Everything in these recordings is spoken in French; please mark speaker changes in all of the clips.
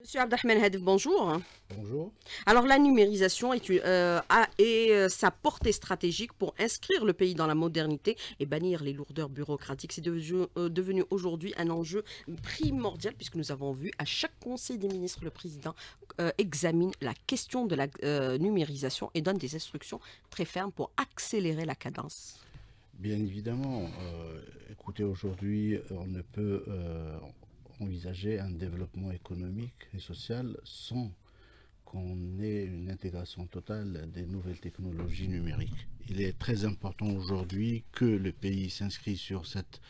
Speaker 1: Monsieur Abd Hadef, bonjour. Bonjour. Alors la numérisation euh, a, et euh, sa portée stratégique pour inscrire le pays dans la modernité et bannir les lourdeurs bureaucratiques. C'est devenu, euh, devenu aujourd'hui un enjeu primordial puisque nous avons vu à chaque conseil des ministres, le président examine la question de la numérisation et donne des instructions très fermes pour accélérer la cadence.
Speaker 2: Bien évidemment, écoutez, aujourd'hui, on ne peut envisager un développement économique et social sans qu'on ait une intégration totale des nouvelles technologies numériques. Il est très important aujourd'hui que le pays s'inscrit sur cette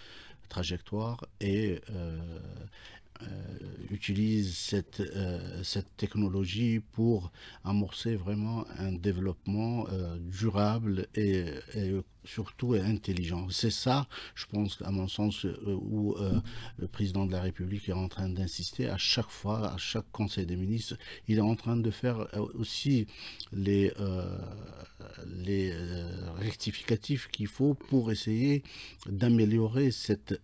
Speaker 2: trajectoire et euh, euh, utilise euh, cette, technologie pour amorcer vraiment un développement durable et, et surtout est intelligent. C'est ça, je pense, à mon sens, euh, où euh, le président de la République est en train d'insister à chaque fois, à chaque conseil des ministres. Il est en train de faire euh, aussi les, rectificatifs qu'il faut pour essayer d'améliorer cette,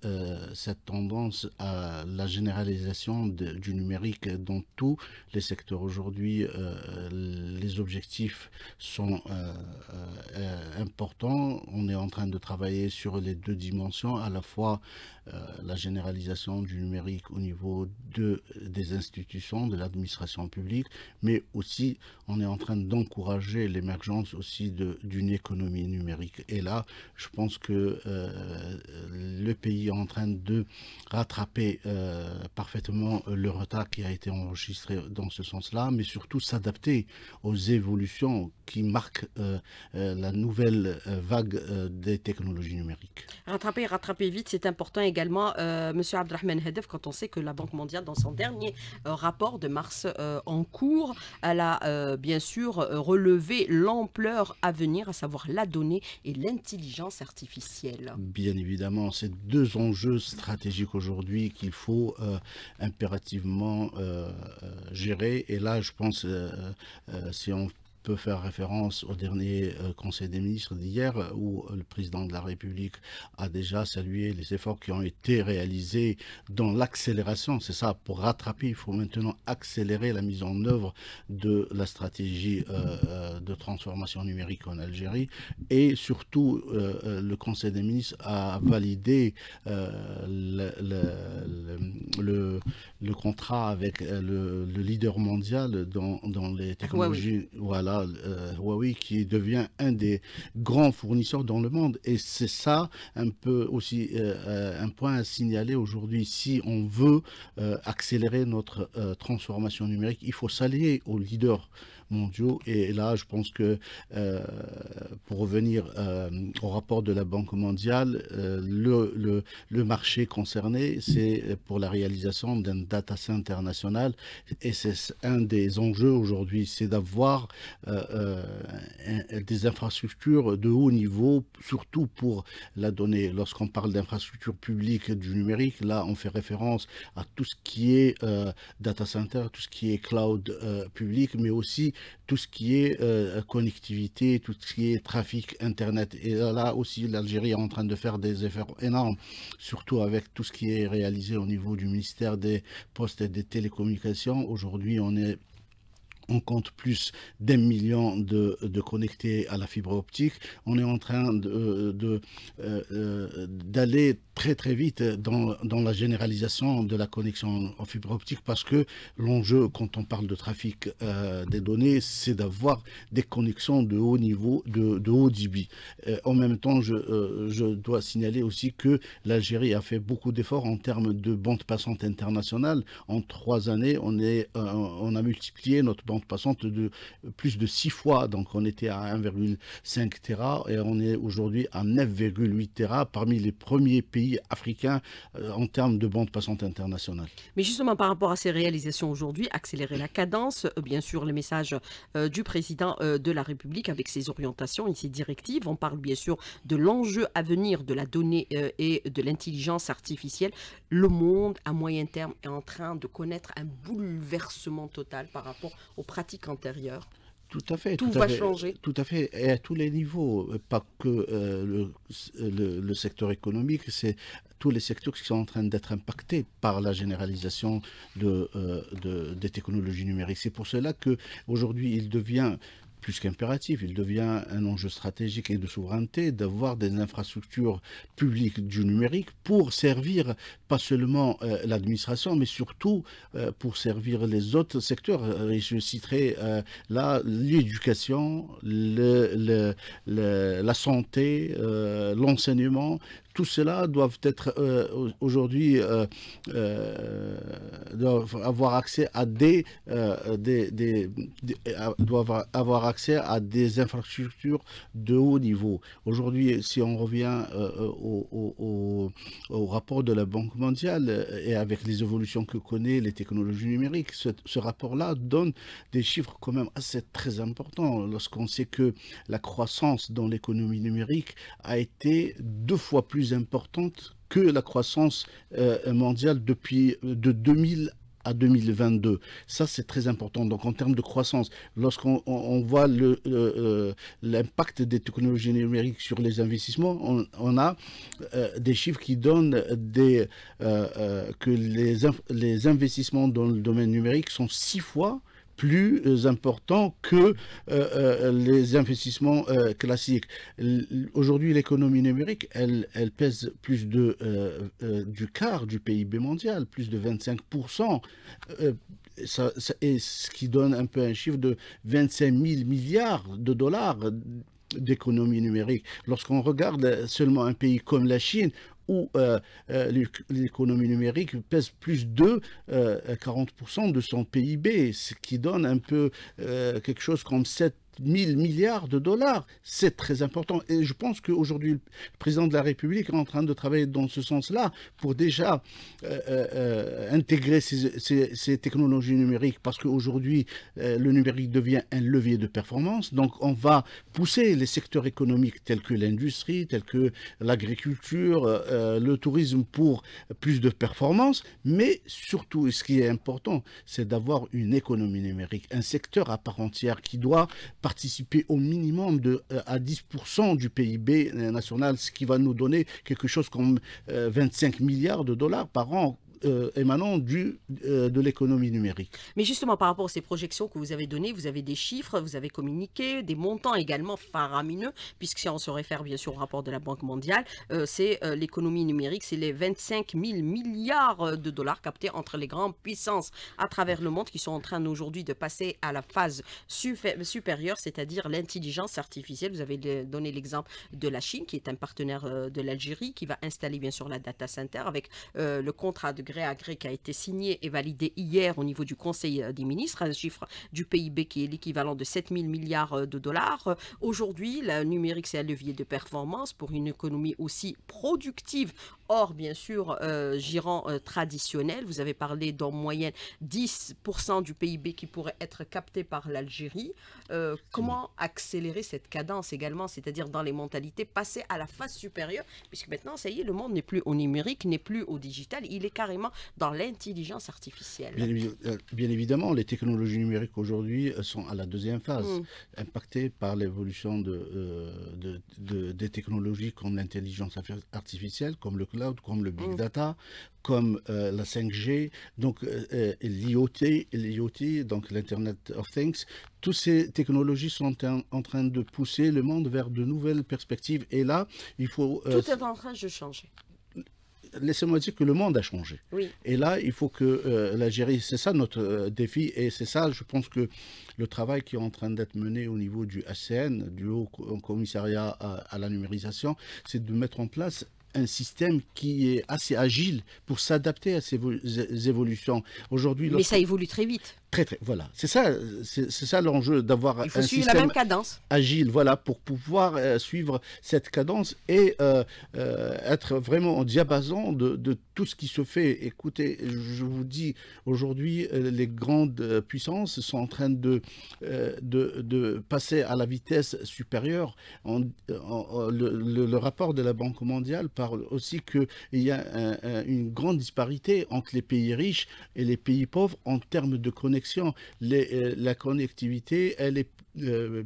Speaker 2: tendance à la généralisation du numérique dans tous les secteurs. Aujourd'hui, les objectifs sont importants on est en train de travailler sur les deux dimensions, à la fois euh, la généralisation du numérique au niveau de, des institutions, de l'administration publique, mais aussi on est en train d'encourager l'émergence aussi d'une économie numérique. Et là, je pense que euh, le pays est en train de rattraper euh, parfaitement le retard qui a été enregistré dans ce sens-là, mais surtout s'adapter aux évolutions qui marquent la nouvelle vague des technologies numériques.
Speaker 1: Rattraper, rattraper vite, c'est important également euh, M. Abdrahman Hedef quand on sait que la Banque mondiale, dans son dernier euh, rapport de mars euh, en cours, elle a bien sûr relevé l'ampleur à venir, à savoir la donnée et l'intelligence artificielle.
Speaker 2: Bien évidemment, c'est deux enjeux stratégiques aujourd'hui qu'il faut impérativement gérer. Et là, je pense, si on faire référence au dernier euh, Conseil des ministres d'hier, euh, où le président de la République a déjà salué les efforts qui ont été réalisés dans l'accélération. C'est ça, pour rattraper, il faut maintenant accélérer la mise en œuvre de la stratégie euh, de transformation numérique en Algérie. Et surtout, le Conseil des ministres a validé le, contrat avec le, leader mondial dans, les technologies. Voilà euh, Huawei qui devient un des grands fournisseurs dans le monde. Et c'est ça un peu aussi euh, euh, un point à signaler aujourd'hui. Si on veut accélérer notre transformation numérique, il faut s'allier aux leaders mondiaux. Et là, je pense que euh, pour revenir euh, au rapport de la Banque mondiale, euh, le, le, marché concerné, c'est pour la réalisation d'un data center national. Et c'est un des enjeux aujourd'hui, c'est d'avoir des infrastructures de haut niveau, surtout pour la donnée. Lorsqu'on parle d'infrastructures publiques du numérique, là, on fait référence à tout ce qui est data center, tout ce qui est cloud public, mais aussi tout ce qui est euh, connectivité, tout ce qui est trafic Internet. Et là aussi, l'Algérie est en train de faire des efforts énormes, surtout avec tout ce qui est réalisé au niveau du ministère des Postes et des Télécommunications. Aujourd'hui, on est on compte plus d'un million de, de, connectés à la fibre optique. On est en train d'aller de, euh, euh, euh, d'aller très très vite dans, dans, la généralisation de la connexion en fibre optique parce que l'enjeu quand on parle de trafic des données, c'est d'avoir des connexions de haut niveau, de, de haut débit. en même temps, je, je, dois signaler aussi que l'Algérie a fait beaucoup d'efforts en termes de bande passante internationale. En trois années, on, est, on a multiplié notre bande passante de plus de 6 fois. Donc on était à 1,5 Tera et on est aujourd'hui à 9,8 Tera parmi les premiers pays africains euh, en termes de bande passante internationale.
Speaker 1: Mais justement par rapport à ces réalisations aujourd'hui, accélérer la cadence, euh, bien sûr les messages euh, du président de la République avec ses orientations et ses directives. On parle bien sûr de l'enjeu à venir de la donnée et de l'intelligence artificielle. Le monde à moyen terme est en train de connaître un bouleversement total par rapport au pratiques antérieures. Tout à fait. Tout, va changer.
Speaker 2: Tout à fait. Et à tous les niveaux, euh, pas que euh, le, secteur économique, c'est tous les secteurs qui sont en train d'être impactés par la généralisation de, euh, des technologies numériques. C'est pour cela qu'aujourd'hui, il devient plus qu'impératif, il devient un enjeu stratégique et de souveraineté d'avoir des infrastructures publiques du numérique pour servir pas seulement euh, l'administration, mais surtout euh, pour servir les autres secteurs. Euh, je citerai là l'éducation, la santé, l'enseignement tout cela doivent être euh, aujourd'hui euh, euh, avoir accès à des, doivent avoir accès à des infrastructures de haut niveau. Aujourd'hui, si on revient au, rapport de la Banque mondiale et avec les évolutions que connaît les technologies numériques, ce, ce rapport-là donne des chiffres quand même assez très importants lorsqu'on sait que la croissance dans l'économie numérique a été deux fois plus importante que la croissance euh, mondiale depuis euh, de 2000 à 2022. Ça, c'est très important. Donc, en termes de croissance, lorsqu'on voit l'impact le, euh, l'impact des technologies numériques sur les investissements, on, a des chiffres qui donnent des, que les, les investissements dans le domaine numérique sont six fois plus euh, important que euh, euh, les investissements classiques. Aujourd'hui, l'économie numérique, elle, elle, pèse plus de, du quart du PIB mondial, plus de 25%. et ce qui donne un peu un chiffre de 25 000 milliards de dollars d'économie numérique. Lorsqu'on regarde seulement un pays comme la Chine, où euh, euh, l'économie numérique pèse plus de 40% euh, de son PIB, ce qui donne un peu quelque chose comme 7 000 milliards de dollars. C'est très important. Et je pense qu'aujourd'hui, le président de la République est en train de travailler dans ce sens-là pour déjà euh, euh, euh, intégrer ces, technologies numériques parce qu'aujourd'hui, le numérique devient un levier de performance. Donc, on va pousser les secteurs économiques tels que l'industrie, tels que l'agriculture, le tourisme pour plus de performance. Mais surtout, ce qui est important, c'est d'avoir une économie numérique, un secteur à part entière qui doit participer au minimum de, euh, à 10% du PIB national, ce qui va nous donner quelque chose comme 25 euh, milliards de dollars par an euh, émanant du, euh, de l'économie numérique.
Speaker 1: Mais justement, par rapport à ces projections que vous avez données, vous avez des chiffres, vous avez communiqué, des montants également faramineux, puisque si on se réfère bien sûr au rapport de la Banque mondiale, euh, c'est l'économie numérique, c'est les 25 000 milliards de dollars captés entre les grandes puissances à travers le monde qui sont en train aujourd'hui de passer à la phase supérieure, c'est-à-dire l'intelligence artificielle. Vous avez donné l'exemple de la Chine, qui est un partenaire de l'Algérie, qui va installer bien sûr la data center avec le contrat de qui a été signé et validé hier au niveau du Conseil euh, des ministres, un chiffre du PIB qui est l'équivalent de 7 000 milliards euh, de dollars. Euh, aujourd'hui, le numérique, c'est un levier de performance pour une économie aussi productive Or, bien sûr, gérant traditionnel, vous avez parlé d'en moyenne 10% du PIB qui pourrait être capté par l'Algérie. comment accélérer cette cadence également, c'est-à-dire dans les mentalités, passer à la phase supérieure, puisque maintenant, ça y est, le monde n'est plus au numérique, n'est plus au digital, il est carrément dans l'intelligence artificielle.
Speaker 2: Euh, bien, évidemment, les technologies numériques aujourd'hui euh, sont à la deuxième phase, mm. impactées par l'évolution euh, de, des technologies comme l'intelligence artificielle, comme le cloud, comme le big mm. data, comme la 5G, donc l'IoT, donc l'Internet of Things, toutes ces technologies sont en, train de pousser le monde vers de nouvelles perspectives. Et là, il faut... Tout est
Speaker 1: en train de changer
Speaker 2: laissez-moi dire que le monde a changé. Et là, il faut que euh, l'Algérie, c'est ça notre euh, défi, et c'est ça, je pense que le travail qui est en train d'être mené au niveau du ACN, du Haut Commissariat à, à la numérisation, c'est de mettre en place un système qui est assez agile pour s'adapter à ces évolutions. Aujourd'hui, Mais ça
Speaker 1: évolue très vite.
Speaker 2: Très, très, voilà. C'est ça, c'est ça l'enjeu d'avoir un système cadence. agile, voilà, pour pouvoir euh, suivre cette cadence et euh, euh, être vraiment en diapason de, tout ce qui se fait. Écoutez, je vous dis, aujourd'hui, les grandes puissances sont en train de, de, de, passer à la vitesse supérieure. le, rapport de la Banque mondiale parle aussi qu'il y a une grande disparité entre les pays riches et les pays pauvres en termes de connaissances euh, la connectivité, elle est 20 euh,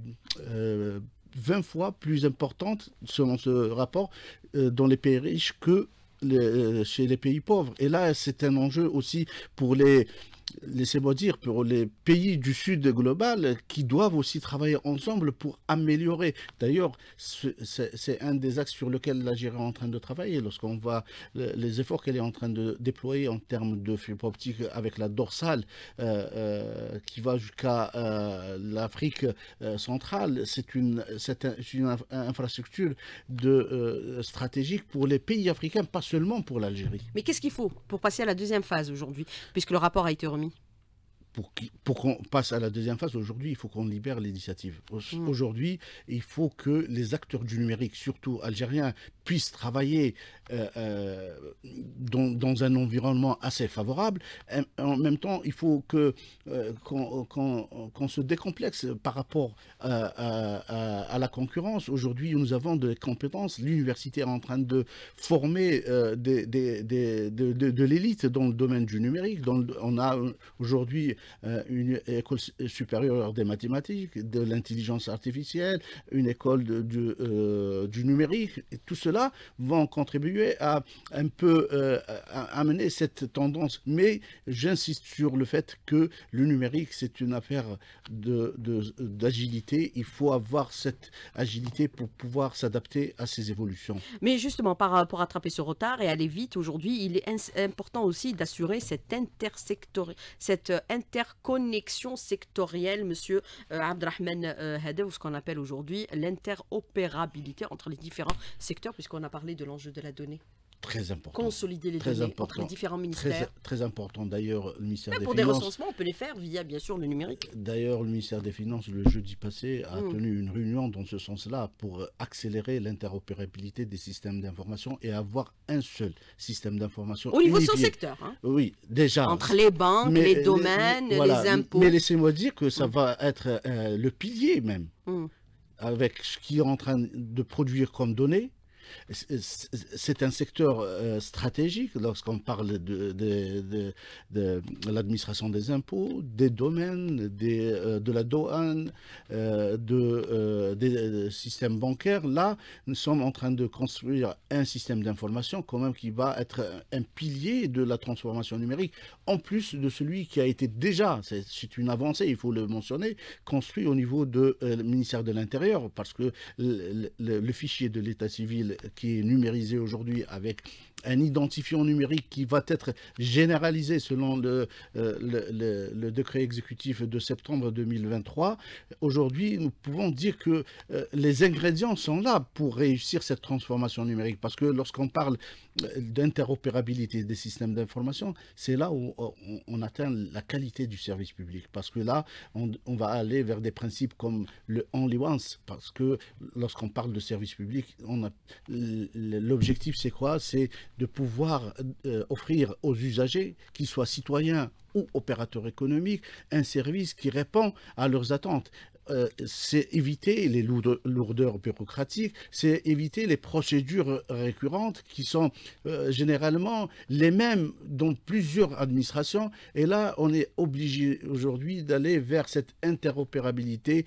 Speaker 2: euh, fois plus importante, selon ce rapport, dans les pays riches que chez les pays pauvres. Et là, c'est un enjeu aussi pour les, laissez-moi dire, pour les pays du Sud global qui doivent aussi travailler ensemble pour améliorer. D'ailleurs, c'est un des axes sur lequel l'Algérie est en train de travailler. Lorsqu'on voit les efforts qu'elle est en train de déployer en termes de fibre optique avec la dorsale euh, euh, qui va jusqu'à euh, l'Afrique centrale, c'est une, infrastructure de, stratégique pour les pays africains, pas seulement pour l'Algérie.
Speaker 1: Mais qu'est-ce qu'il faut pour passer à la deuxième phase aujourd'hui, puisque le rapport a été remis
Speaker 2: pour qu'on passe à la deuxième phase, aujourd'hui, il faut qu'on libère l'initiative. Mm. Aujourd'hui, il faut que les acteurs du numérique, surtout algériens, puissent travailler euh, euh, dans, un environnement assez favorable. en même temps, il faut euh, qu'on se décomplexe par rapport à, la concurrence. Aujourd'hui, nous avons des compétences. L'université est en train de former des, des, des, de, de, l'élite dans le domaine du numérique. on a aujourd'hui euh, une école supérieure des mathématiques, de l'intelligence artificielle, une école de, euh, du, numérique. Et tout cela vont contribuer à un peu euh, amener cette tendance. Mais j'insiste sur le fait que le numérique, c'est une affaire d'agilité. De, d'agilité Il faut avoir cette agilité pour pouvoir s'adapter à ces évolutions.
Speaker 1: Mais justement, par, pour rattraper ce retard et aller vite aujourd'hui, il est important aussi d'assurer cette intersectorisation. cette l'interconnexion sectorielle, monsieur euh, Abdrahman euh, ou ce qu'on appelle aujourd'hui l'interopérabilité entre les différents secteurs, puisqu'on a parlé de l'enjeu de la donnée.
Speaker 2: Très important. Consolider les données entre les différents ministères. Très, important. D'ailleurs, le ministère des Finances... Pour des recensements,
Speaker 1: on peut les faire via, bien sûr, le numérique.
Speaker 2: D'ailleurs, le ministère des Finances, le jeudi passé, a hmm. tenu une réunion dans ce sens-là pour accélérer l'interopérabilité des systèmes d'information et avoir un seul système d'information Au niveau de son secteur. Hein oui, déjà. Entre les banques, les euh, domaines, les impôts. Mais laissez-moi dire que ça hmm. va être euh, le pilier même. Hmm. Avec ce qui est en train de produire comme données, c'est un secteur euh, stratégique lorsqu'on parle de, l'administration des impôts, des domaines, euh, de la douane, euh, de des systèmes bancaires. Là, nous sommes en train de construire un système d'information quand même qui va être un pilier de la transformation numérique, en plus de celui qui a été déjà, c'est une avancée, il faut le mentionner, construit au niveau du ministère de l'Intérieur, parce que le, le fichier de l'état civil qui est numérisé aujourd'hui avec un identifiant numérique qui va être généralisé selon le, euh, le, décret exécutif de septembre 2023. Aujourd'hui, nous pouvons dire que euh, les ingrédients sont là pour réussir cette transformation numérique. Parce que lorsqu'on parle d'interopérabilité des systèmes d'information, c'est là où on atteint la qualité du service public. Parce que là, on, va aller vers des principes comme le only once. Parce que lorsqu'on parle de service public, l'objectif, c'est quoi C'est de pouvoir euh, offrir aux usagers, qu'ils soient citoyens ou opérateurs économiques, un service qui répond à leurs attentes. Euh, c'est éviter les lourdeurs bureaucratiques, c'est éviter les procédures récurrentes qui sont euh, généralement les mêmes dans plusieurs administrations. Et là, on est obligé aujourd'hui d'aller vers cette interopérabilité,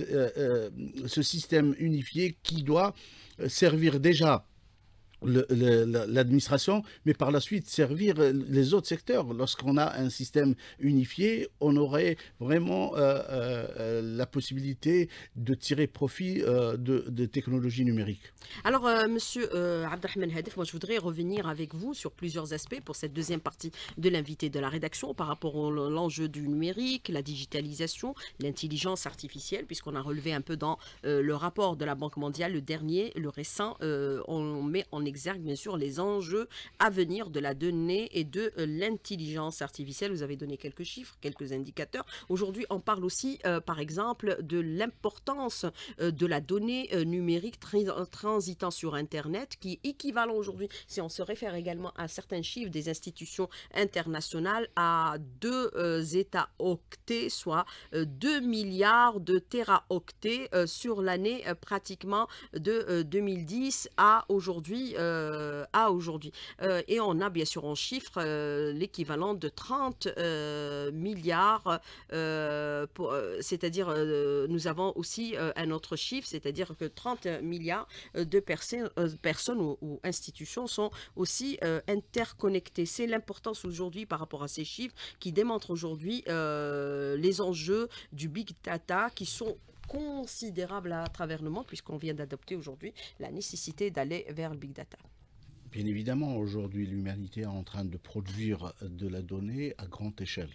Speaker 2: euh, ce système unifié qui doit servir déjà l'administration, mais par la suite servir euh, les autres secteurs. Lorsqu'on a un système unifié, on aurait vraiment euh, euh, la possibilité de tirer profit euh, de, technologies numériques.
Speaker 1: Alors, Monsieur Abdelrahman Hadif, moi je voudrais revenir avec vous sur plusieurs aspects pour cette deuxième partie de l'invité de la rédaction par rapport à l'enjeu du numérique, la digitalisation, l'intelligence artificielle, puisqu'on a relevé un peu dans le rapport de la Banque mondiale, le dernier, le récent, on met en exergue bien sûr les enjeux à venir de la donnée et de euh, l'intelligence artificielle. Vous avez donné quelques chiffres, quelques indicateurs. Aujourd'hui, on parle aussi, euh, par exemple, de l'importance euh, de la donnée numérique transitant sur Internet, qui est équivalent aujourd'hui, si on se réfère également à certains chiffres des institutions internationales, à 2 états octets, soit 2 milliards de téraoctets sur l'année pratiquement de 2010 à aujourd'hui à euh, aujourd'hui. Euh, et on a bien sûr en chiffre euh, l'équivalent de 30 milliards, c'est-à-dire nous avons aussi un autre chiffre, c'est-à-dire que 30 milliards de personnes, personnes ou, institutions sont aussi interconnectées. C'est l'importance aujourd'hui par rapport à ces chiffres qui démontrent aujourd'hui les enjeux du big data qui sont considérable à travers le monde, puisqu'on vient d'adopter aujourd'hui la nécessité d'aller vers le big data.
Speaker 2: Bien évidemment, aujourd'hui, l'humanité est en train de produire de la donnée à grande échelle.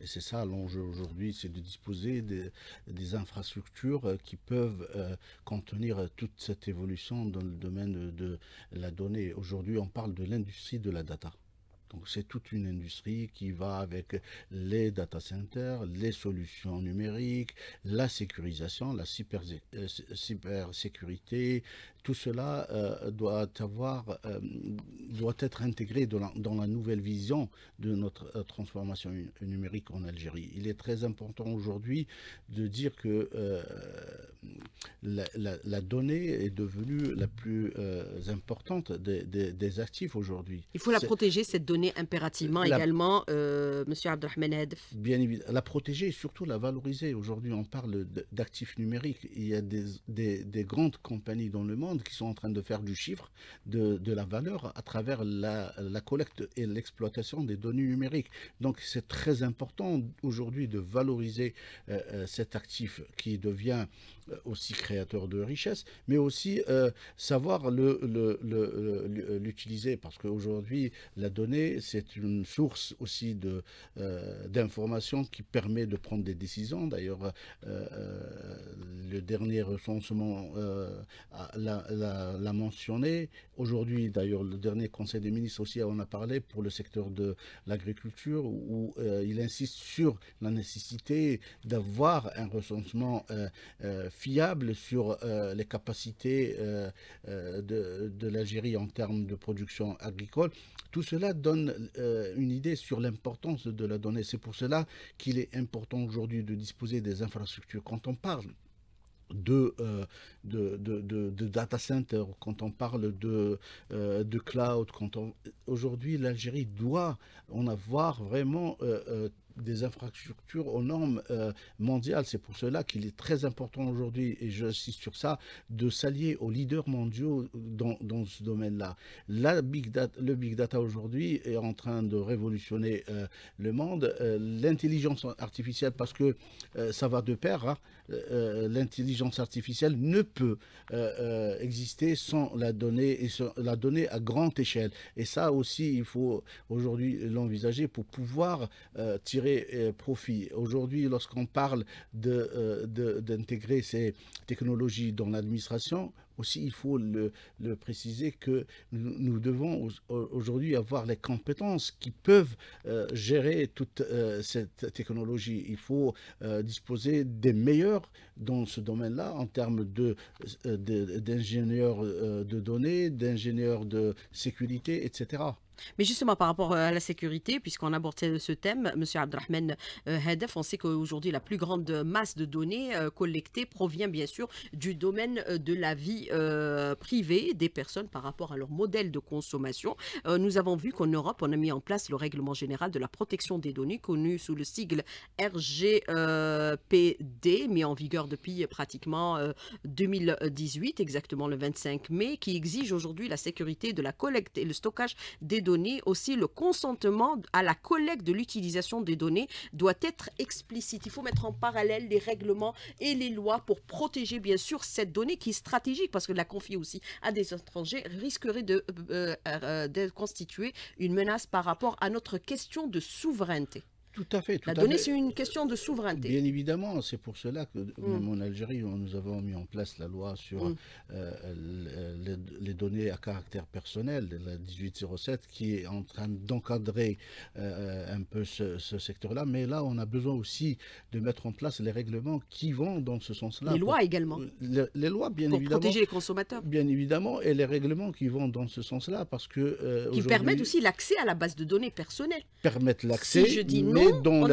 Speaker 2: Et c'est ça l'enjeu aujourd'hui, c'est de disposer des, infrastructures qui peuvent euh, contenir toute cette évolution dans le domaine de la donnée. Aujourd'hui, on parle de l'industrie de la data c'est toute une industrie qui va avec les data centers, les solutions numériques, la sécurisation, la euh, cybersécurité, tout cela euh, doit, avoir, euh, doit être intégré dans la, nouvelle vision de notre euh, transformation numérique en Algérie. Il est très important aujourd'hui de dire que la, donnée est devenue la plus importante des, actifs aujourd'hui. Il faut
Speaker 1: la protéger, cette donnée, impérativement également, Monsieur Abdelrahman
Speaker 2: Bien évidemment, la protéger et surtout la valoriser. Aujourd'hui, on parle d'actifs numériques. Il y a des grandes compagnies dans le monde qui sont en train de faire du chiffre, de, la valeur à travers la, collecte et l'exploitation des données numériques. Donc c'est très important aujourd'hui de valoriser euh, euh, cet actif qui devient euh, aussi créateur de richesses, mais aussi euh, savoir l'utiliser, le, le, euh, parce qu'aujourd'hui, la donnée, c'est une source aussi d'informations d'information qui permet de prendre des décisions. D'ailleurs, le dernier recensement l'a mentionné, Aujourd'hui, d'ailleurs, le dernier Conseil des ministres aussi en a parlé pour le secteur de l'agriculture, où euh, il insiste sur la nécessité d'avoir un recensement euh, euh, fiable sur les capacités de l'Algérie en termes de production agricole. Tout cela donne une idée sur l'importance de la donnée. C'est pour cela qu'il est important aujourd'hui de disposer des infrastructures. Quand on parle euh, de, de, de, data center, quand on parle de, euh, de cloud, quand on... aujourd'hui l'Algérie doit en avoir vraiment euh, des infrastructures aux normes mondiales. C'est pour cela qu'il est très important aujourd'hui, et j'insiste sur ça, de s'allier aux leaders mondiaux dans, dans ce domaine-là. La big le big data aujourd'hui est en train de révolutionner le monde. L'intelligence artificielle, parce que ça va de pair, hein. Euh, euh, l'intelligence artificielle ne peut euh, exister sans la donner et la donnée à grande échelle. Et ça aussi, il faut aujourd'hui l'envisager pour pouvoir tirer profit. Aujourd'hui, lorsqu'on parle d'intégrer de, ces technologies dans l'administration, aussi, il faut le, préciser que nous, devons aujourd'hui avoir les compétences qui peuvent euh, gérer toute euh, cette technologie. Il faut euh, disposer des meilleurs dans ce domaine-là en termes d'ingénieurs de, d'ingénieurs de données, d'ingénieurs de sécurité, etc.
Speaker 1: Mais justement, par rapport euh, à la sécurité, puisqu'on abordait ce thème, M. Abdrahman Hedef, euh, on sait qu'aujourd'hui, la plus grande masse de données euh, collectées provient bien sûr du domaine de la vie privée des personnes par rapport à leur modèle de consommation. nous avons vu qu'en Europe, on a mis en place le règlement général de la protection des données, connu sous le sigle RGPD, e mis en vigueur depuis pratiquement 2018, exactement le 25 mai, qui exige aujourd'hui la sécurité de la collecte et le stockage des données, aussi le consentement à la collecte de l'utilisation des données doit être explicite. Il faut mettre en parallèle les règlements et les lois pour protéger bien sûr cette donnée qui est stratégique parce que la confier aussi à des étrangers risquerait euh, euh, euh, de constituer une menace par rapport à notre question de souveraineté. Tout à fait. la donnée, c'est une question de souveraineté. Bien
Speaker 2: évidemment, c'est pour cela que euh, mm. même en Algérie, nous avons mis en place la loi sur mm. euh, euh, les, données à caractère personnel, la 1807, qui est en train d'encadrer un peu ce, secteur-là. Mais là, on a besoin aussi de mettre en place les règlements qui vont dans ce sens-là. Les lois également. Les, lois, bien évidemment. Pour protéger les consommateurs. Bien évidemment, et les règlements qui vont dans ce sens-là, parce que... qui permettent aussi
Speaker 1: l'accès à la base de données personnelles.
Speaker 2: Permettent l'accès. je dis non mais on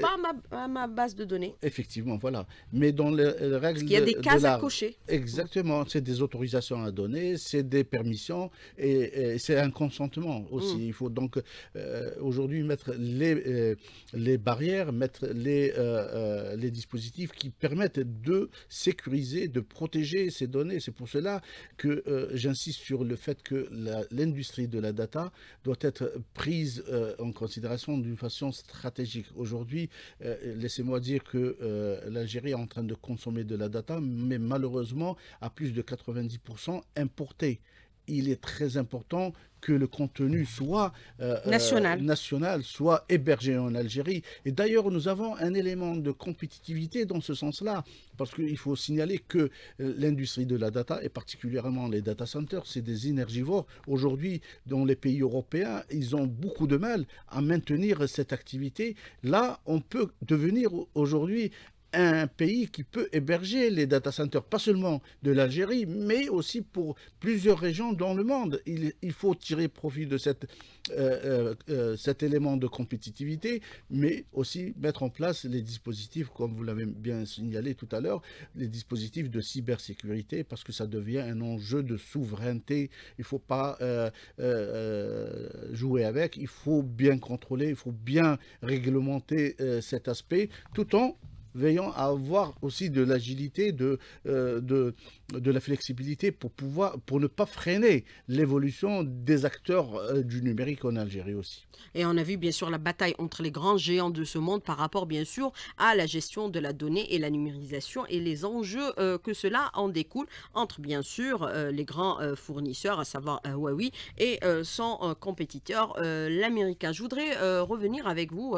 Speaker 1: pas ma, base de données.
Speaker 2: Effectivement, voilà. Mais dans les règles... Parce qu'il y a des cases à cocher. Exactement. C'est des autorisations à donner, c'est des permissions et, c'est un consentement aussi. Mm. Il faut donc euh, aujourd'hui mettre les, euh, les barrières, mettre les, euh, les dispositifs qui permettent de sécuriser, de protéger ces données. C'est pour cela que j'insiste sur le fait que l'industrie de la data doit être prise en considération d'une façon stratégique Aujourd'hui, euh, laissez-moi dire que euh, l'Algérie est en train de consommer de la data, mais malheureusement à plus de 90% importée il est très important que le contenu soit euh, euh, national. soit hébergé en Algérie. Et d'ailleurs, nous avons un élément de compétitivité dans ce sens-là, parce qu'il faut signaler que euh, l'industrie de la data, et particulièrement les data centers, c'est des énergivores. Aujourd'hui, dans les pays européens, ils ont beaucoup de mal à maintenir cette activité. Là, on peut devenir aujourd'hui un pays qui peut héberger les data centers, pas seulement de l'Algérie, mais aussi pour plusieurs régions dans le monde. Il, faut tirer profit de cette, euh, euh, euh, cet élément de compétitivité, mais aussi mettre en place les dispositifs, comme vous l'avez bien signalé tout à l'heure, les dispositifs de cybersécurité, parce que ça devient un enjeu de souveraineté. Il ne faut pas jouer avec, il faut bien contrôler, il faut bien réglementer cet aspect, tout en veillons à avoir aussi de l'agilité, de, euh, de, de la flexibilité pour, pouvoir, pour ne pas freiner l'évolution des acteurs euh, du numérique en Algérie aussi.
Speaker 1: Et on a vu bien sûr la bataille entre les grands géants de ce monde par rapport bien sûr à la gestion de la donnée et la numérisation et les enjeux euh, que cela en découle entre bien sûr euh, les grands fournisseurs, à savoir Huawei, et son compétiteur, l'américain. Je voudrais revenir avec vous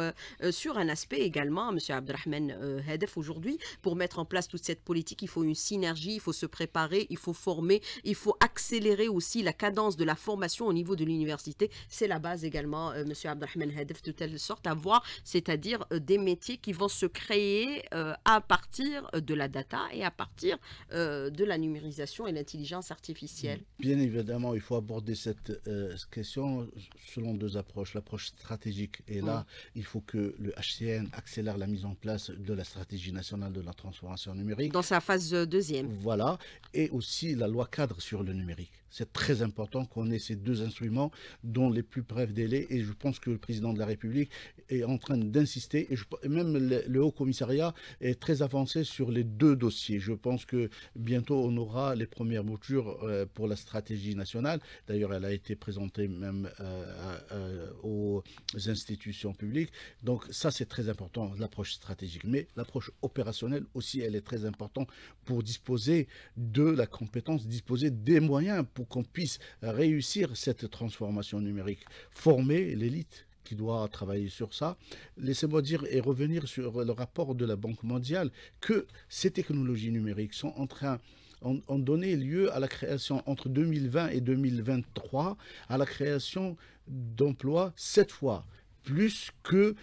Speaker 1: sur un aspect également, M. Abdelrahman Hedef, aujourd'hui, pour mettre en place toute cette politique, il faut une synergie, il faut se préparer il faut former, il faut accélérer aussi la cadence de la formation au niveau de l'université. C'est la base également, euh, monsieur Abdelrahman de telle sorte à voir, c'est-à-dire euh, des métiers qui vont se créer euh, à partir de la data et à partir de la numérisation et l'intelligence artificielle.
Speaker 2: Bien évidemment, il faut aborder cette question selon deux approches. L'approche stratégique, et là, il faut que le HCN accélère la mise en place de la stratégie nationale de la transformation numérique. Dans sa phase deuxième. Voilà et aussi la loi cadre sur le numérique. C'est très important qu'on ait ces deux instruments dont les plus brefs délais. Et je pense que le président de la République est en train d'insister. Et même le, Haut Commissariat est très avancé sur les deux dossiers. Je pense que bientôt, on aura les premières moutures euh, pour la stratégie nationale. D'ailleurs, elle a été présentée même euh, euh, aux institutions publiques. Donc ça, c'est très important, l'approche stratégique. Mais l'approche opérationnelle aussi, elle est très importante pour disposer de la compétence, disposer des moyens qu'on puisse réussir cette transformation numérique. Former l'élite qui doit travailler sur ça. Laissez-moi dire et revenir sur le rapport de la Banque mondiale que ces technologies numériques sont en train ont, donné lieu à la création, entre 2020 et 2023, à la création d'emplois sept fois plus que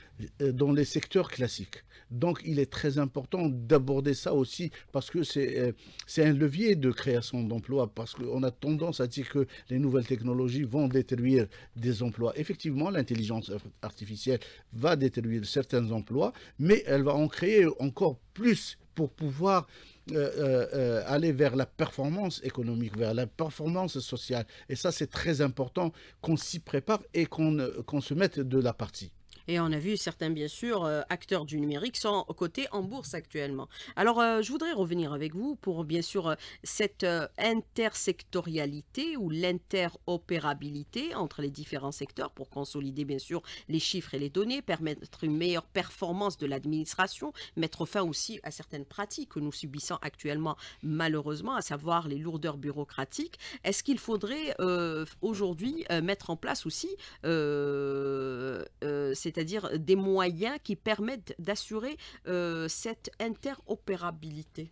Speaker 2: euh, dans les secteurs classiques. Donc il est très important d'aborder ça aussi parce que euh, c'est un levier de création d'emplois parce qu'on a tendance à dire que les nouvelles technologies vont détruire des emplois. Effectivement, l'intelligence artificielle va détruire certains emplois, mais elle va en créer encore plus pour pouvoir euh, euh, aller vers la performance économique, vers la performance sociale. Et ça, c'est très important qu'on s'y prépare et qu'on euh, se mette de la partie.
Speaker 1: Et on a vu certains, bien sûr, euh, acteurs du numérique sont cotés en bourse actuellement. Alors, euh, je voudrais revenir avec vous pour, bien sûr, euh, cette intersectorialité ou l'interopérabilité entre les différents secteurs pour consolider, bien sûr, les chiffres et les données, permettre une meilleure performance de l'administration, mettre fin aussi à certaines pratiques que nous subissons actuellement, malheureusement, à savoir les lourdeurs bureaucratiques. Est-ce qu'il faudrait aujourd'hui mettre en place aussi euh, cette c'est-à-dire euh, des moyens qui permettent d'assurer euh, cette interopérabilité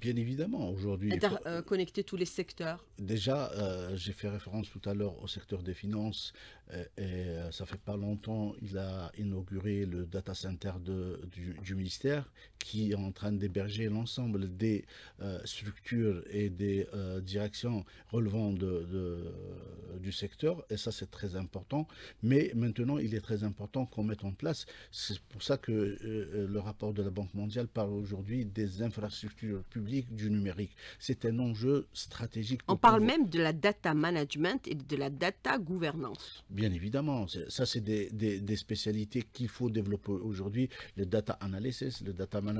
Speaker 2: Bien évidemment, aujourd'hui...
Speaker 1: Euh, connecter tous les secteurs.
Speaker 2: Déjà, j'ai fait référence tout à l'heure au secteur des finances et, ça fait pas longtemps, il a inauguré le data center du ministère qui est en train d'héberger l'ensemble des euh, structures et des euh, directions relevant de, du secteur, et ça c'est très important. Mais maintenant, il est très important qu'on mette en place, c'est pour ça que euh, le rapport de la Banque mondiale parle aujourd'hui des infrastructures publiques du numérique. C'est un enjeu stratégique. On parle même
Speaker 1: de la data management et de la data gouvernance.
Speaker 2: Bien évidemment, ça c'est des, des spécialités qu'il faut développer aujourd'hui, le data analysis, le data management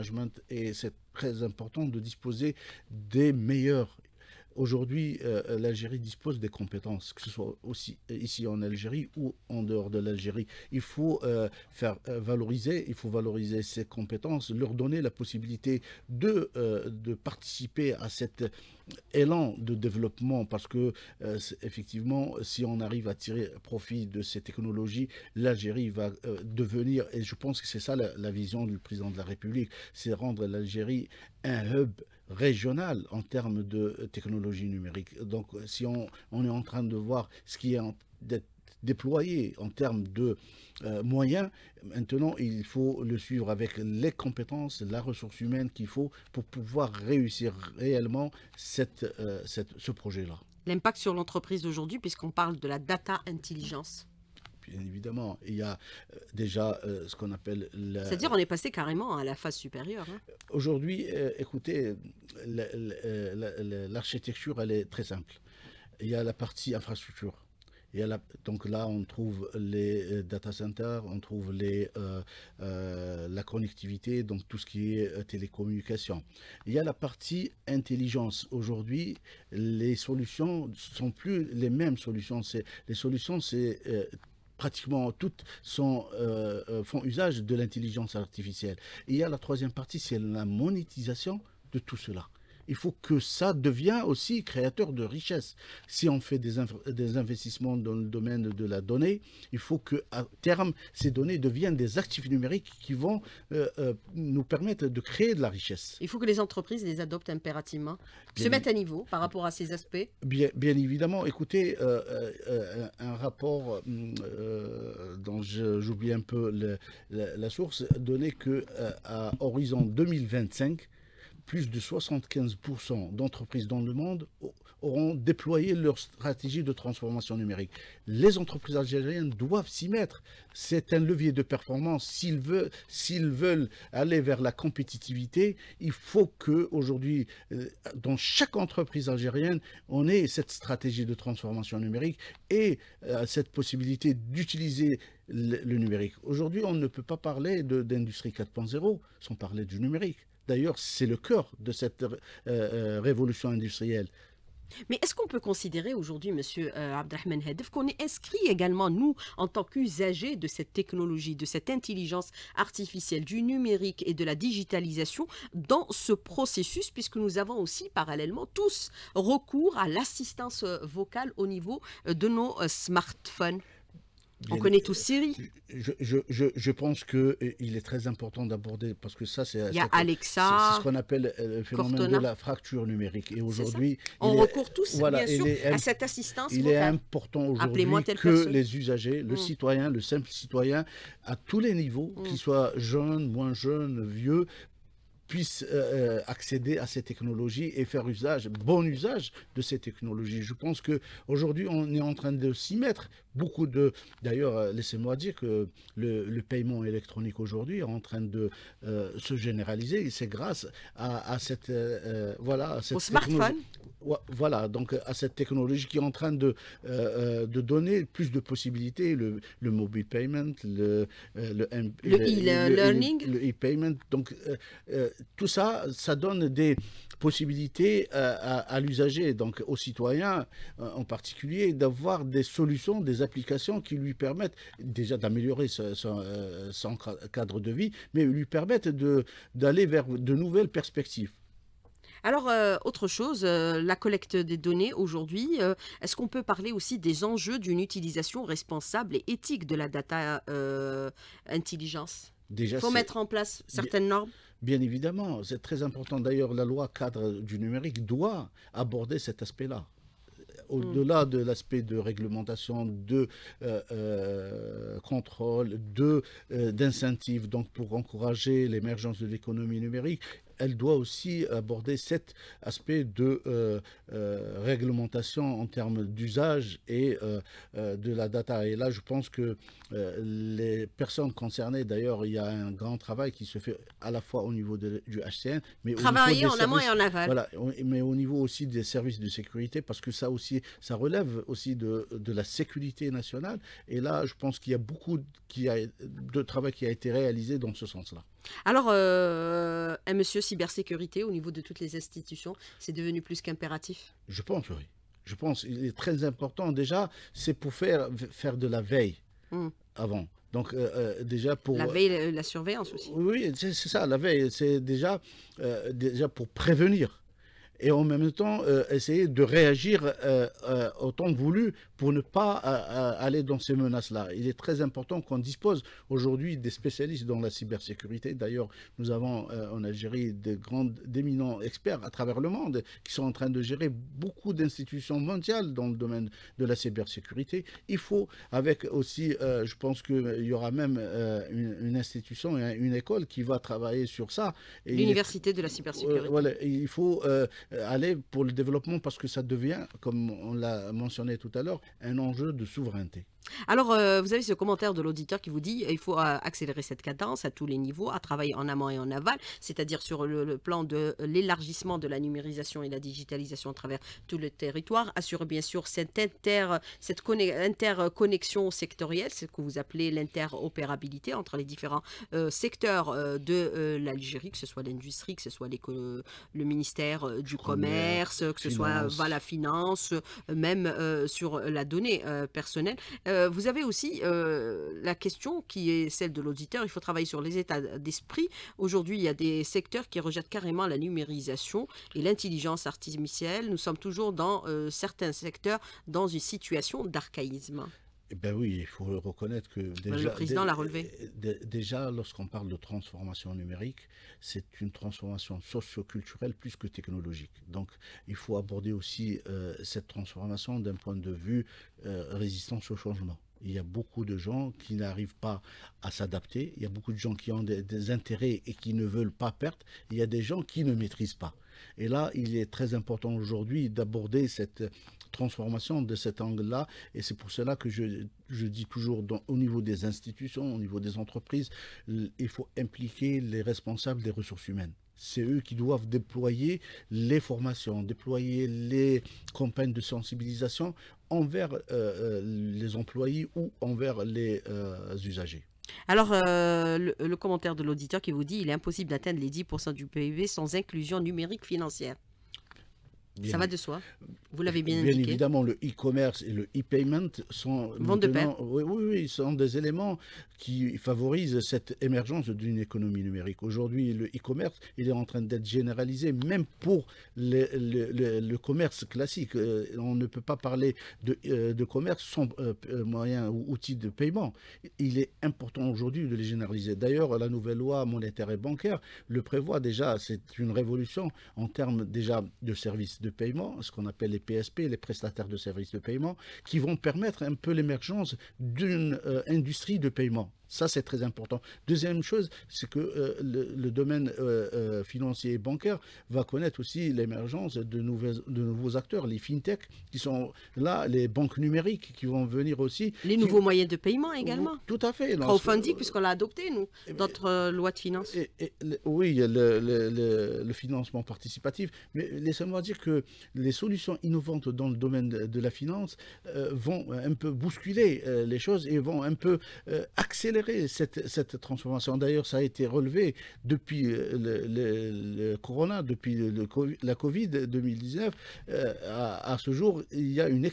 Speaker 2: et c'est très important de disposer des meilleurs aujourd'hui, euh, euh, l'Algérie dispose des compétences, que ce soit aussi euh, ici en Algérie ou en dehors de l'Algérie. Il faut faire valoriser, il faut valoriser ces compétences, leur donner la possibilité de, de participer à cette élan de développement parce que euh, effectivement si on arrive à tirer profit de ces technologies l'Algérie va euh, devenir et je pense que c'est ça la, vision du président de la République c'est rendre l'Algérie un hub régional en termes de euh, technologie numérique donc si on, est en train de voir ce qui est d'être Déployer en termes de euh, moyens. Maintenant, il faut le suivre avec les compétences, la ressource humaine qu'il faut pour pouvoir réussir réellement cette, euh, ce projet-là.
Speaker 1: L'impact sur l'entreprise aujourd'hui puisqu'on parle de la data intelligence
Speaker 2: bien évidemment. Il y a euh, déjà ce qu'on appelle... C'est-à-dire
Speaker 1: on est passé carrément à la phase supérieure. Hein.
Speaker 2: Aujourd'hui, écoutez, l'architecture, elle est très simple. Il y a la partie infrastructure donc là, on trouve les euh, data centers, on trouve les, euh, euh, la connectivité, donc tout ce qui est télécommunication. Il y a la partie intelligence. Aujourd'hui, les solutions sont plus les mêmes solutions. Les solutions, c'est pratiquement toutes sont, font usage de l'intelligence artificielle. Et il y a la troisième partie, c'est la monétisation de tout cela il faut que ça devienne aussi créateur de richesse. Si on fait des, des investissements dans le domaine de la donnée, il faut que à terme, ces données deviennent des actifs numériques qui vont euh, euh, nous permettre de créer de la richesse.
Speaker 1: Il faut que les entreprises les adoptent impérativement, se mettent à niveau par rapport à ces aspects.
Speaker 2: Bien, bien évidemment, écoutez, euh, un rapport hum, dont j'oublie un peu la, source donné que à horizon 2025, plus de 75% d'entreprises dans le monde auront déployé leur stratégie de transformation numérique. Les entreprises algériennes doivent s'y mettre. C'est un levier de performance. S'ils veulent, aller vers la compétitivité, il faut que aujourd'hui, euh, dans chaque entreprise algérienne, on ait cette stratégie de transformation numérique et euh, cette possibilité d'utiliser le, numérique. Aujourd'hui, on ne peut pas parler d'industrie 4.0 sans parler du numérique. D'ailleurs, c'est le cœur de cette euh, euh, révolution industrielle.
Speaker 1: Mais est-ce qu'on peut considérer aujourd'hui, monsieur Euh, Abdelrahman Hedef, qu'on est inscrit également, nous, en tant qu'usagers de cette technologie, de cette intelligence artificielle, du numérique et de la digitalisation dans ce processus, puisque nous avons aussi parallèlement tous recours à l'assistance euh, vocale au niveau de nos smartphones on connaît tous Siri. Euh,
Speaker 2: je, je, je, je pense qu'il eh, est très important d'aborder, parce que ça, c'est
Speaker 1: ce qu'on
Speaker 2: appelle euh, le phénomène de la fracture numérique. Et aujourd'hui. On recourt tous, bien sûr, à cette assistance. Il est important aujourd'hui que les usagers, le mm. citoyen, le simple citoyen, à tous les niveaux, mm. qu'ils soient jeunes, moins jeunes, vieux, puissent euh, euh, accéder à ces technologies et faire usage, bon usage de ces technologies. Je pense que aujourd'hui on est en train de s'y mettre. Beaucoup de, d'ailleurs, euh, laissez-moi dire que le, paiement électronique aujourd'hui est en train de se généraliser. c'est grâce à, cette, voilà, cette au smartphone. Voilà, donc à cette technologie qui est en train de, de donner plus de possibilités, le, mobile payment, le e-learning, le e-payment. donc tout ça, ça donne des possibilités euh, à, l'usager, donc aux citoyens euh, en particulier, d'avoir des solutions, des applications qui lui permettent déjà d'améliorer son, euh, cadre de vie, mais lui permettent d'aller vers de nouvelles perspectives.
Speaker 1: Alors, autre chose, la collecte des données aujourd'hui, est-ce qu'on peut parler aussi des enjeux d'une utilisation responsable et éthique de la data intelligence Il faut mettre en place certaines normes
Speaker 2: Bien évidemment, c'est très important. D'ailleurs, la loi cadre du numérique doit aborder cet aspect-là au-delà mm. de l'aspect de réglementation, de euh, euh, contrôle, de euh, donc pour encourager l'émergence de l'économie numérique, elle doit aussi aborder cet aspect de euh, euh, réglementation en termes d'usage et euh, de la data. Et là, je pense que les personnes concernées, d'ailleurs, il y a un grand travail qui se fait à la fois au niveau du HCN, mais au niveau des Voilà, mais au niveau aussi des services de sécurité, parce que ça aussi, ça relève aussi de, la sécurité nationale. Et là, je pense qu'il y a beaucoup qui a, de travail qui a été réalisé dans ce sens-là.
Speaker 1: Alors, euh, un monsieur cybersécurité au niveau de toutes les institutions, c'est devenu plus qu'impératif Je
Speaker 2: pense, oui. Je pense, il est très important. Déjà, c'est pour faire, faire de la veille hum. avant. Donc euh, euh, déjà pour... La
Speaker 1: veille, la surveillance aussi. Oui, c'est ça, la veille,
Speaker 2: c'est déjà, déjà pour prévenir et en même temps euh, essayer de réagir euh, euh, autant voulu pour ne pas aller dans ces menaces-là. Il est très important qu'on dispose aujourd'hui des spécialistes dans la cybersécurité. D'ailleurs, nous avons en Algérie de grands, d'éminents experts à travers le monde qui sont en train de gérer beaucoup d'institutions mondiales dans le domaine de la cybersécurité. Il faut, avec aussi, je pense qu'il y aura même une, une, institution, une école qui va travailler sur ça. L'université de la cybersécurité. voilà, il faut euh, aller pour le développement parce que ça devient, comme on l'a mentionné tout à l'heure, un enjeu de souveraineté.
Speaker 1: Alors, euh, vous avez ce commentaire de l'auditeur qui vous dit euh, il faut euh, accélérer cette cadence à tous les niveaux, à travailler en amont et en aval, c'est-à-dire sur le, plan de l'élargissement de la numérisation et la digitalisation à travers tout le territoire, assurer bien sûr cette, inter, cette interconnexion sectorielle, ce que vous appelez l'interopérabilité entre les différents secteurs de l'Algérie, que ce soit l'industrie, que ce soit le ministère du Commerce, que ce soit la finance, même sur la donnée personnelle. Euh, vous avez aussi euh, la question qui est celle de l'auditeur. Il faut travailler sur les états d'esprit. Aujourd'hui, il y a des secteurs qui rejettent carrément la numérisation et l'intelligence artificielle. Nous sommes toujours dans euh, certains secteurs dans une situation d'archaïsme.
Speaker 2: Eh bien oui, il faut reconnaître que déjà, le président l'a relevé. Euh, déjà, lorsqu'on parle de transformation numérique, c'est une transformation socioculturelle plus que technologique. Donc, il faut aborder aussi euh, cette transformation d'un point de vue euh, résistance au changement. Il y a beaucoup de gens qui n'arrivent pas à s'adapter. Il y a beaucoup de gens qui ont des, intérêts et qui ne veulent pas perdre. Il y a des gens qui ne maîtrisent pas. Et là, il est très important aujourd'hui d'aborder cette transformation de cet angle-là. Et c'est pour cela que je, dis toujours au niveau des institutions, au niveau des entreprises, il faut impliquer les responsables des ressources humaines c'est eux qui doivent déployer les formations, déployer les campagnes de sensibilisation envers euh, euh, les employés ou envers les euh, usagers.
Speaker 1: Alors, le, le, commentaire de l'auditeur qui vous dit il est impossible d'atteindre les 10% du PIB sans inclusion numérique financière ça va de soi. Vous l'avez bien, indiqué. Bien évidemment,
Speaker 2: le e-commerce et le e-payment sont, Oui, oui, sont des éléments qui favorisent cette émergence d'une économie numérique. Aujourd'hui, le e-commerce, il est en train d'être généralisé, même pour le, commerce classique. Euh, on ne peut pas parler de, euh, de commerce sans euh, moyen ou outil de paiement. Il est important aujourd'hui de les généraliser. D'ailleurs, la nouvelle loi monétaire et bancaire le prévoit déjà. C'est une révolution en termes déjà de services, de de paiement, ce qu'on appelle les PSP, les prestataires de services de paiement, qui vont permettre un peu l'émergence d'une euh, industrie de paiement. Ça, c'est très important. Deuxième chose, c'est que euh, le, domaine euh, euh, financier et bancaire va connaître aussi l'émergence de, de, nouveaux acteurs, les fintechs qui sont là, les banques numériques qui vont venir aussi. Les nouveaux
Speaker 1: moyens de paiement également.
Speaker 2: Tout à fait. Crowdfunding,
Speaker 1: puisqu'on l'a adopté, nous, eh notre loi de finances. oui,
Speaker 2: le, financement participatif. Mais laissez-moi dire que les solutions innovantes dans le domaine de, de la finance vont un peu bousculer les choses et vont un peu accélérer cette, transformation. D'ailleurs, ça a été relevé depuis euh, le, corona, depuis le, la Covid 2019. Euh, à, ce jour, il y a une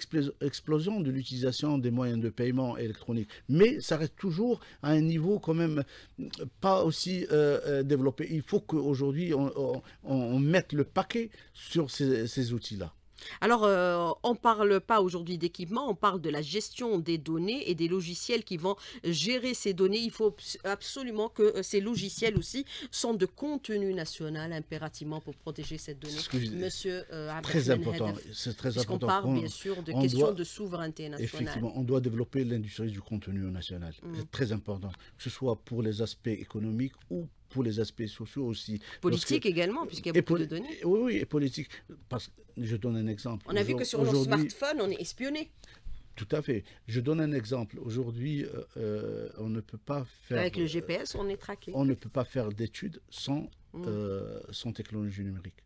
Speaker 2: explosion de l'utilisation des moyens de paiement électroniques. Mais ça reste toujours à un niveau quand même euh, pas aussi développé. Il faut qu'aujourd'hui, on, mette le paquet sur ces outils-là.
Speaker 1: Alors, euh, on ne parle pas aujourd'hui d'équipement, on parle de la gestion des données et des logiciels qui vont gérer ces données. Il faut absolument que euh, ces logiciels aussi sont de contenu national impérativement pour protéger cette donnée. Monsieur euh, très important, c'est très important. parle bien sûr de questions de souveraineté nationale. Effectivement,
Speaker 2: on doit développer l'industrie du contenu national. Mm. C'est très important, que ce soit pour les aspects économiques ou les aspects sociaux aussi. Politique également, puisqu'il y a beaucoup de données. Oui, et politique. Parce je donne un exemple. On a vu que sur nos smartphones,
Speaker 1: on est espionné.
Speaker 2: Tout à fait. Je donne un exemple. Aujourd'hui, euh, euh, on ne peut pas faire. Avec le GPS, on est traqué. On ne peut pas faire d'études sans, mm. euh, sans technologie numérique.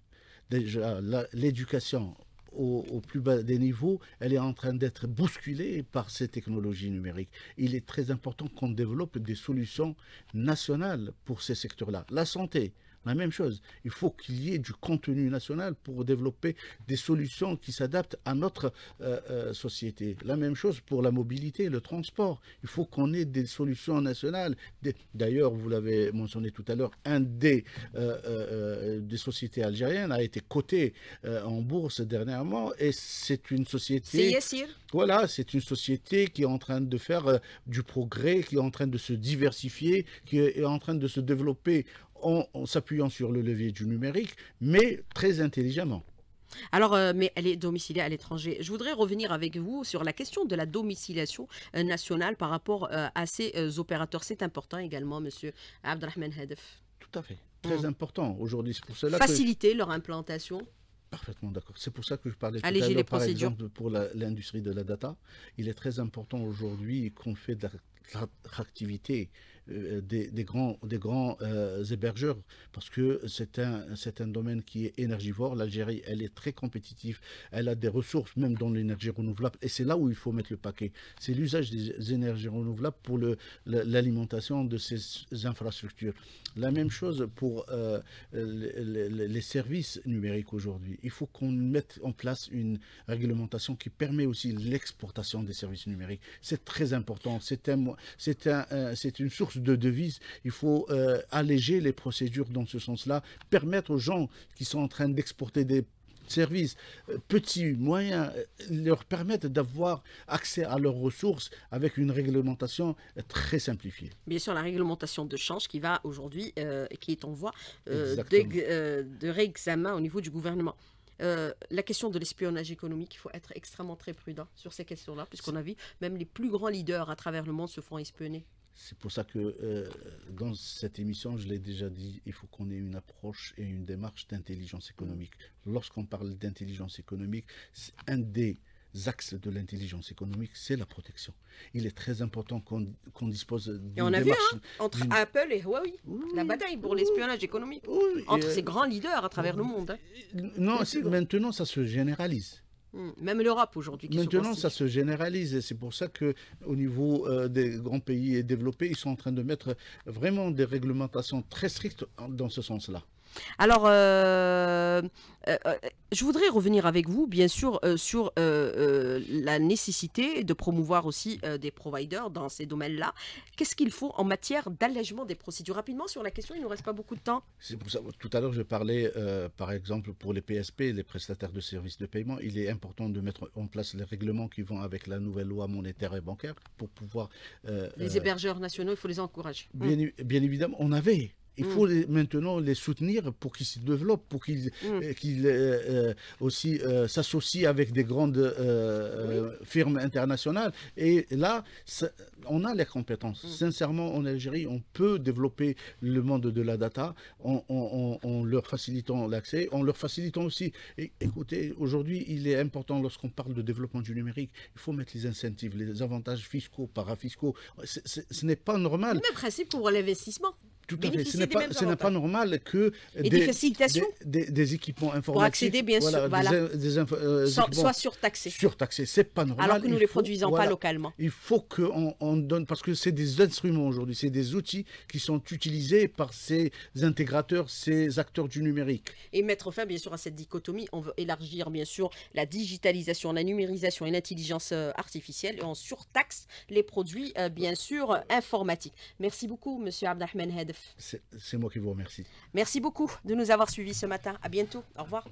Speaker 2: Déjà, l'éducation au, plus bas des niveaux, elle est en train d'être bousculée par ces technologies numériques. Il est très important qu'on développe des solutions nationales pour ces secteurs-là. La santé, la même chose, il faut qu'il y ait du contenu national pour développer des solutions qui s'adaptent à notre euh, euh, société. La même chose pour la mobilité, le transport. Il faut qu'on ait des solutions nationales. D'ailleurs, vous l'avez mentionné tout à l'heure, un des, euh, des sociétés algériennes a été coté en bourse dernièrement et c'est une société... Voilà, c'est une société qui est en train de faire du progrès, qui est en train de se diversifier, qui est en train de se développer en, s'appuyant sur le levier du numérique, mais très intelligemment.
Speaker 1: Alors, euh, mais elle est domiciliée à l'étranger. Je voudrais revenir avec vous sur la question de la domiciliation euh, nationale par rapport euh, à ces opérateurs. C'est important également, Monsieur Abdelrahman Hedef. Tout à fait.
Speaker 2: Très mm. important aujourd'hui. C'est pour cela Faciliter
Speaker 1: leur implantation.
Speaker 2: Parfaitement d'accord. C'est pour ça que je parlais tout à l'heure, par exemple, pour l'industrie de la data. Il est très important aujourd'hui qu'on fait de la euh, des, grands, des grands euh, hébergeurs, parce que c'est un, un domaine qui est énergivore. L'Algérie, elle est très compétitive, elle a des ressources, même dans l'énergie renouvelable, et c'est là où il faut mettre le paquet. C'est l'usage des énergies renouvelables pour l'alimentation de ces infrastructures. La même chose pour euh, les, services numériques aujourd'hui. Il faut qu'on mette en place une réglementation qui permet aussi l'exportation des services numériques. C'est très important. C'est un, un, une source de devises. Il faut euh, alléger les procédures dans ce sens-là, permettre aux gens qui sont en train d'exporter des services euh, petits, moyens, euh, leur permettre d'avoir accès à leurs ressources avec une réglementation très simplifiée.
Speaker 1: Bien sûr, la réglementation de change qui va aujourd'hui, et qui est en voie de, réexamen au niveau du gouvernement. la question de l'espionnage économique, il faut être extrêmement très prudent sur ces questions-là, puisqu'on a vu même les plus grands leaders à travers le monde se font espionner.
Speaker 2: C'est pour ça que euh, dans cette émission, je l'ai déjà dit, il faut qu'on ait une approche et une démarche d'intelligence économique. Mm. Lorsqu'on parle d'intelligence économique, un des axes de l'intelligence économique, c'est la protection. Il est très important qu'on dispose d'une Et on a vu, hein,
Speaker 1: entre Apple et Huawei, la bataille pour l'espionnage économique, entre ces grands leaders à travers le monde. Hein. Non,
Speaker 2: maintenant, ça se généralise.
Speaker 1: Hmm. Même l'Europe aujourd'hui. Maintenant, ça
Speaker 2: se généralise et c'est pour ça que au niveau euh, des grands pays développés, ils sont en train de mettre vraiment des réglementations très strictes dans ce sens-là.
Speaker 1: Alors, euh, euh, euh, je voudrais revenir avec vous, bien sûr, sur la nécessité de promouvoir aussi des providers dans ces domaines-là. Qu'est-ce qu'il faut en matière d'allègement des procédures Rapidement sur la question, il ne nous reste pas beaucoup de temps.
Speaker 2: tout à l'heure, je parlais, par exemple, pour les PSP, les prestataires de services de paiement, il est important de mettre en place les règlements qui vont avec la nouvelle loi monétaire et bancaire pour pouvoir... les
Speaker 1: hébergeurs nationaux, il faut les encourager. bien
Speaker 2: mmh. évidemment, on avait il mm. faut maintenant les soutenir pour qu'ils se développent, pour qu'ils mm. euh, euh, euh, aussi s'associent avec des grandes firmes internationales. Et là, on a les compétences. Mm. Sincèrement, en Algérie, on peut développer le monde de la data en, leur facilitant l'accès, en leur facilitant aussi. écoutez, aujourd'hui, il est important lorsqu'on parle de développement du numérique, il faut mettre les incentives, les avantages fiscaux, parafiscaux. ce n'est pas normal. Le
Speaker 1: même principe pour l'investissement. Tout à fait. Ce n'est pas,
Speaker 2: normal que des, des, équipements informatiques. Pour bien voilà, sûr, voilà. Euh, surtaxés. Surtaxés, c'est pas normal. Alors que nous ne les produisons pas localement. Il faut qu'on on donne, parce que c'est des instruments aujourd'hui, c'est des outils qui sont utilisés par ces intégrateurs, ces acteurs du numérique.
Speaker 1: Et mettre fin, bien sûr, à cette dichotomie. On veut élargir, bien sûr, la digitalisation, la numérisation et l'intelligence euh, artificielle. Et on surtaxe les produits, euh, bien sûr, euh, informatiques. Merci beaucoup, Monsieur Abdelhamen Hedef. C'est
Speaker 2: moi qui vous remercie.
Speaker 1: Merci beaucoup de nous avoir suivis ce matin. À bientôt. Au revoir.